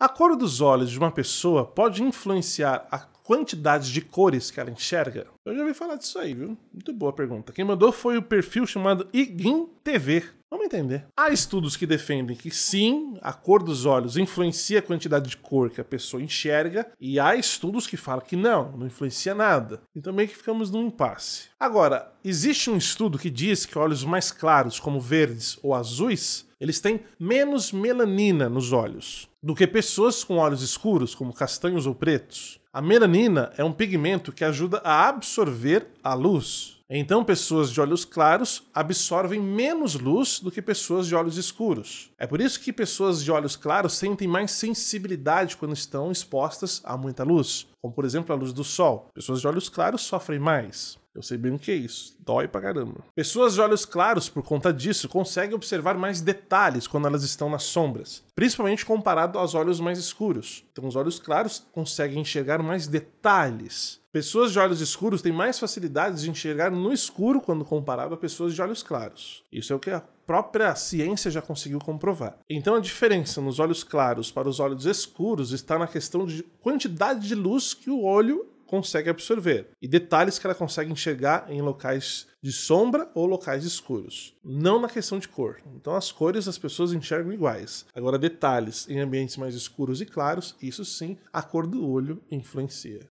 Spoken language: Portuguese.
A cor dos olhos de uma pessoa pode influenciar a quantidade de cores que ela enxerga? Eu já ouvi falar disso aí, viu? Muito boa pergunta. Quem mandou foi o perfil chamado Iguin TV. Vamos entender. Há estudos que defendem que sim, a cor dos olhos influencia a quantidade de cor que a pessoa enxerga, e há estudos que falam que não, não influencia nada. Então meio que ficamos num impasse. Agora, existe um estudo que diz que olhos mais claros, como verdes ou azuis, eles têm menos melanina nos olhos do que pessoas com olhos escuros, como castanhos ou pretos. A melanina é um pigmento que ajuda a absorver a luz. Então, pessoas de olhos claros absorvem menos luz do que pessoas de olhos escuros. É por isso que pessoas de olhos claros sentem mais sensibilidade quando estão expostas a muita luz, como por exemplo a luz do sol. Pessoas de olhos claros sofrem mais. Eu sei bem o que é isso. Dói pra caramba. Pessoas de olhos claros, por conta disso, conseguem observar mais detalhes quando elas estão nas sombras, principalmente comparado aos olhos mais escuros. Então, os olhos claros conseguem enxergar mais detalhes. Pessoas de olhos escuros têm mais facilidade de enxergar no escuro quando comparado a pessoas de olhos claros. Isso é o que a própria ciência já conseguiu comprovar. Então a diferença nos olhos claros para os olhos escuros está na questão de quantidade de luz que o olho consegue absorver, e detalhes que ela consegue enxergar em locais de sombra ou locais escuros. Não na questão de cor. Então as cores as pessoas enxergam iguais. Agora detalhes em ambientes mais escuros e claros, isso sim, a cor do olho influencia.